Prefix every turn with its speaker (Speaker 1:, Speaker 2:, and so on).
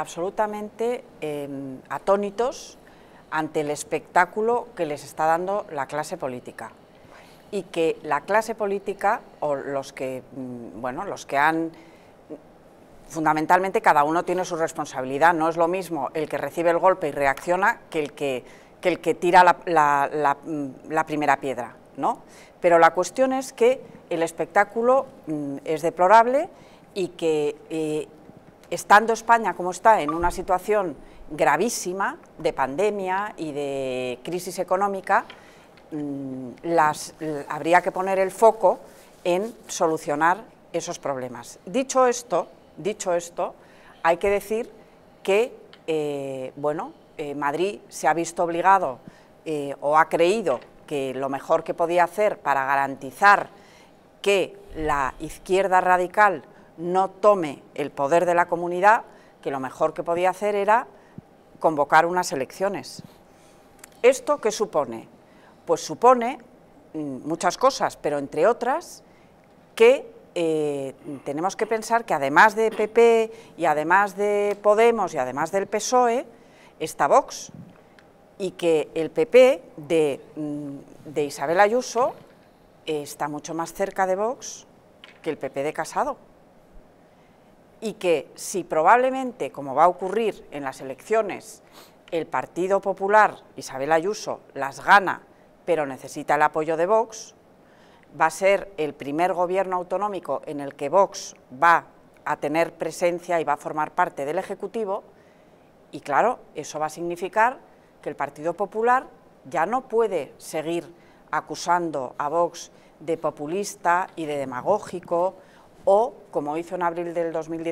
Speaker 1: absolutamente em, atónitos ante el espectáculo que les está dando la clase política y que la clase política o los que mm, bueno los que han fundamentalmente cada uno tiene su responsabilidad no es lo mismo el que recibe el golpe y reacciona que el que, el que tira mm, la, primera piedra no pero la cuestión es que el espectáculo mm, es deplorable y que eh, estando España como está en una situación gravísima de pandemia y de crisis económica, mm, las, habría que poner el foco en solucionar esos problemas. Dicho esto, dicho esto hay que decir que eh, bueno, eh, Madrid se ha visto obligado eh, o ha creído que lo mejor que podía hacer para garantizar que la izquierda radical no tome el poder de la comunidad, que lo mejor que podía hacer era convocar unas elecciones. ¿Esto qué supone? Pues supone mm, muchas cosas, pero entre otras que eh, tenemos que pensar que además de PP y además de Podemos y además del PSOE, está Vox y que el PP mm, de, Isabel Ayuso eh, está mucho más cerca de Vox que el PP de Casado y que si probablemente, como va a ocurrir en las elecciones, el Partido Popular, Isabel Ayuso, las gana, pero necesita el apoyo de Vox, va a ser el primer gobierno autonómico en el que Vox va a tener presencia y va a formar parte del Ejecutivo, y claro, eso va a significar que el Partido Popular ya no puede seguir acusando a Vox de populista y de demagógico, o, como hizo en abril del 2019,